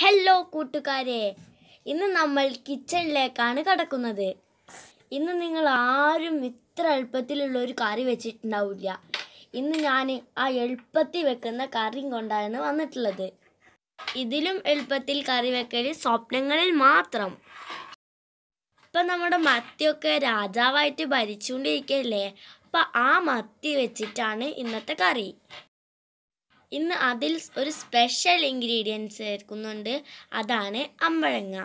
hello കൂട്ടുകാരെ ഇന്ന് നമ്മൾ കിച്ചണിലേക്കാണ് കടക്കുന്നത് ഇന്ന് നിങ്ങൾ ആരും ഇത്ര എളുപ്പത്തിലുള്ള ഒരു കറി വെച്ചിട്ടുണ്ടാവില്ല ഇന്ന് ഞാൻ ആ എളുപ്പത്തിൽ വെക്കുന്ന കറിയും കൊണ്ടാണ് വന്നിട്ടുള്ളത് ഇതിലും എളുപ്പത്തിൽ കറി വെക്കൽ സ്വപ്നങ്ങളിൽ മാത്രം ഇപ്പം നമ്മുടെ മത്തിയൊക്കെ രാജാവായിട്ട് ഭരിച്ചുകൊണ്ടിരിക്കുകയല്ലേ അപ്പം ആ മത്തി വെച്ചിട്ടാണ് ഇന്നത്തെ കറി ഇന്ന് അതിൽ ഒരു സ്പെഷ്യൽ ഇൻഗ്രീഡിയൻസ് ചേർക്കുന്നുണ്ട് അതാണ് അമ്പഴങ്ങ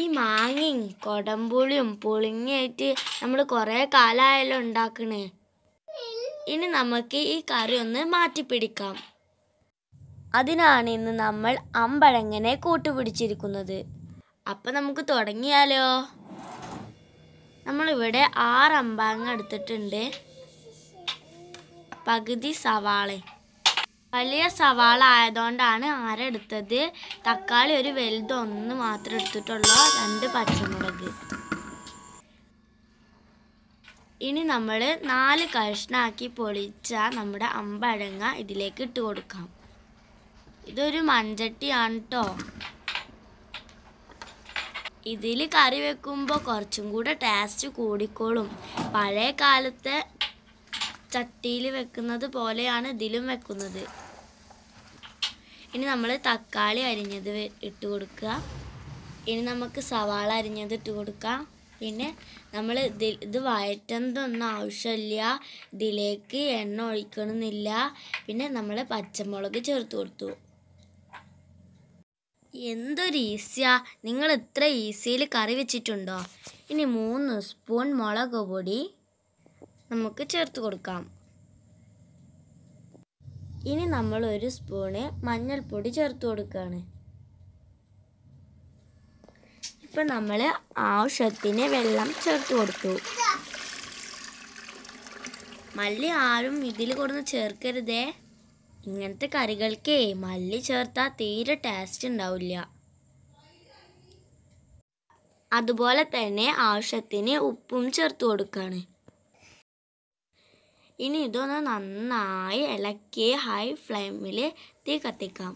ഈ മാങ്ങയും കൊടംപുളിയും പുളിങ്ങയായിട്ട് നമ്മൾ കുറേ കാലമായാലും ഉണ്ടാക്കണേ ഇനി നമുക്ക് ഈ കറി ഒന്ന് മാറ്റിപ്പിടിക്കാം അതിനാണ് ഇന്ന് നമ്മൾ അമ്പഴങ്ങനെ കൂട്ടുപിടിച്ചിരിക്കുന്നത് അപ്പം നമുക്ക് തുടങ്ങിയാലോ നമ്മളിവിടെ ആറ് അമ്പഴങ്ങ എടുത്തിട്ടുണ്ട് പകുതി സവാളയും വലിയ സവാള ആയതുകൊണ്ടാണ് ആരെടുത്തത് തക്കാളി ഒരു വലുതൊന്ന് ഒന്ന് മാത്രം എടുത്തിട്ടുള്ളൂ രണ്ട് പച്ചമുളക് ഇനി നമ്മൾ നാല് കഷ്ണാക്കി പൊളിച്ച നമ്മുടെ അമ്പഴങ്ങ ഇതിലേക്ക് ഇട്ട് കൊടുക്കാം ഇതൊരു മൺചട്ടിയാണ് കേട്ടോ ഇതിൽ കറി വെക്കുമ്പോൾ കുറച്ചും കൂടെ ടേസ്റ്റ് കൂടിക്കോളും പഴയ കാലത്തെ ചട്ടിയിൽ വെക്കുന്നത് പോലെയാണ് ഇതിലും വെക്കുന്നത് ഇനി നമ്മൾ തക്കാളി അരിഞ്ഞത് ഇട്ട് കൊടുക്കുക ഇനി നമുക്ക് സവാള അരിഞ്ഞത് ഇട്ട് കൊടുക്കാം പിന്നെ നമ്മൾ ഇതിൽ ഇത് വഴറ്റേണ്ടതൊന്നും ആവശ്യമില്ല ഇതിലേക്ക് എണ്ണ ഒഴിക്കണമെന്നില്ല പിന്നെ നമ്മൾ പച്ചമുളക് ചേർത്ത് കൊടുത്തു എന്തൊരു ഈസിയാ നിങ്ങൾ ഇത്ര ഈസിയിൽ കറി വെച്ചിട്ടുണ്ടോ ഇനി മൂന്ന് സ്പൂൺ മുളക് പൊടി നമുക്ക് ചേർത്ത് കൊടുക്കാം ഇനി നമ്മൾ ഒരു സ്പൂണ് മഞ്ഞൾപ്പൊടി ചേർത്ത് കൊടുക്കുകയാണ് ഇപ്പം നമ്മൾ ആവശ്യത്തിന് വെള്ളം ചേർത്ത് കൊടുത്തു മല്ലി ആരും ഇതിൽ കൊടുന്ന് ചേർക്കരുതേ ഇങ്ങനത്തെ കറികൾക്കേ മല്ലി ചേർത്താൽ തീരെ ടേസ്റ്റ് ഉണ്ടാവില്ല അതുപോലെ തന്നെ ആവശ്യത്തിന് ഉപ്പും ചേർത്ത് കൊടുക്കുകയാണ് ഇനി ഇതൊന്ന് നന്നായി ഇളക്കി ഹൈ ഫ്ലെയിമിൽ തീ കത്തിക്കാം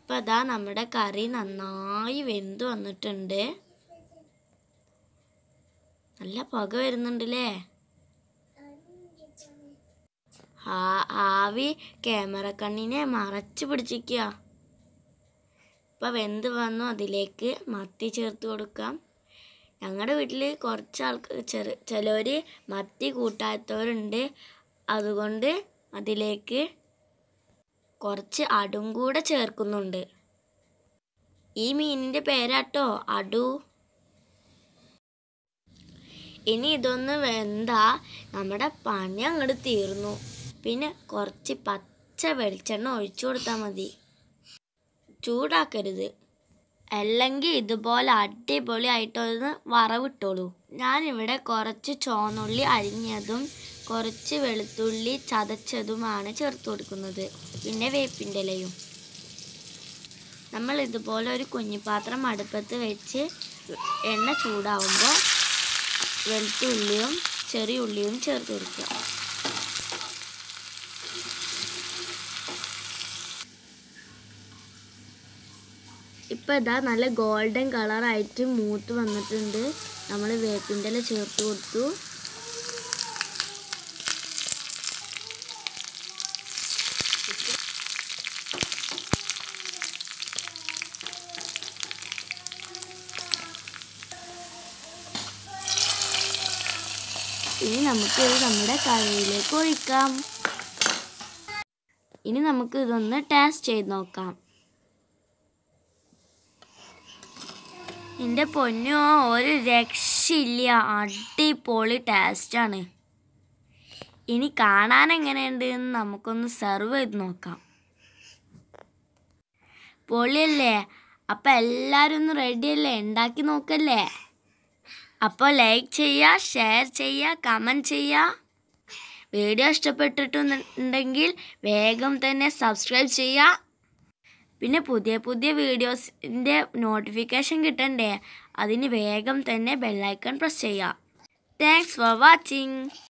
ഇപ്പം അതാ നമ്മുടെ കറി നന്നായി വെന്ത് വന്നിട്ടുണ്ട് നല്ല പുക വരുന്നുണ്ടല്ലേ ആവി ക്യാമറ കണ്ണിനെ മറച്ചു പിടിച്ചിരിക്കുക അപ്പോൾ വെന്ത് വന്നു അതിലേക്ക് മത്തി ചേർത്ത് കൊടുക്കാം ഞങ്ങളുടെ വീട്ടിൽ കുറച്ച് ആൾക്ക് ചെറു ചിലവർ മത്തി കൂട്ടാത്തവരുണ്ട് അതുകൊണ്ട് അതിലേക്ക് കുറച്ച് അടും കൂടെ ചേർക്കുന്നുണ്ട് ഈ മീനിൻ്റെ പേരാട്ടോ അടു ഇനി ഇതൊന്ന് വെന്താ നമ്മുടെ പണി അങ്ങോട്ട് തീർന്നു പിന്നെ കുറച്ച് പച്ച വെളിച്ചെണ്ണ ഒഴിച്ചു കൊടുത്താൽ മതി ചൂടാക്കരുത് അല്ലെങ്കിൽ ഇതുപോലെ അടിപൊളിയായിട്ടൊന്ന് വറവിട്ടോളൂ ഞാനിവിടെ കുറച്ച് ചോന്നുള്ളി അരിഞ്ഞതും കുറച്ച് വെളുത്തുള്ളി ചതച്ചതുമാണ് ചേർത്ത് കൊടുക്കുന്നത് പിന്നെ വേപ്പിൻ്റെ ഇലയും നമ്മൾ ഇതുപോലെ ഒരു കുഞ്ഞിപ്പാത്രം അടുപ്പത്ത് വെച്ച് എണ്ണ ചൂടാവുമ്പോൾ വെളുത്തുള്ളിയും ചെറിയ ഉള്ളിയും ചേർത്ത് കൊടുക്കുക ഇപ്പം ഇതാ നല്ല ഗോൾഡൻ കളറായിട്ട് മൂത്ത് വന്നിട്ടുണ്ട് നമ്മൾ വേപ്പിൻ്റെ ചേർത്ത് കൊടുത്തു ഇനി നമുക്ക് ഇത് നമ്മുടെ കറിയിലേക്ക് ഒഴിക്കാം ഇനി നമുക്ക് ഇതൊന്ന് ടേസ്റ്റ് ചെയ്ത് നോക്കാം എൻ്റെ പൊന്നോ ഒരു രക്ഷയില്ല അടിപൊളി ടേസ്റ്റാണ് ഇനി കാണാൻ എങ്ങനെയുണ്ട് എന്ന് നമുക്കൊന്ന് സെർവ് ചെയ്ത് നോക്കാം പൊളിയല്ലേ അപ്പം എല്ലാവരും ഒന്ന് റെഡിയല്ലേ ഉണ്ടാക്കി നോക്കല്ലേ അപ്പോൾ ലൈക്ക് ചെയ്യുക ഷെയർ ചെയ്യുക കമൻറ്റ് ചെയ്യുക വീഡിയോ ഇഷ്ടപ്പെട്ടിട്ടുണ്ടെങ്കിൽ വേഗം തന്നെ സബ്സ്ക്രൈബ് ചെയ്യുക പിന്നെ പുതിയ പുതിയ വീഡിയോസിൻ്റെ നോട്ടിഫിക്കേഷൻ കിട്ടണ്ടേ അതിന് വേഗം തന്നെ ബെല്ലൈക്കൺ പ്രസ് ചെയ്യാം താങ്ക്സ് ഫോർ വാച്ചിങ്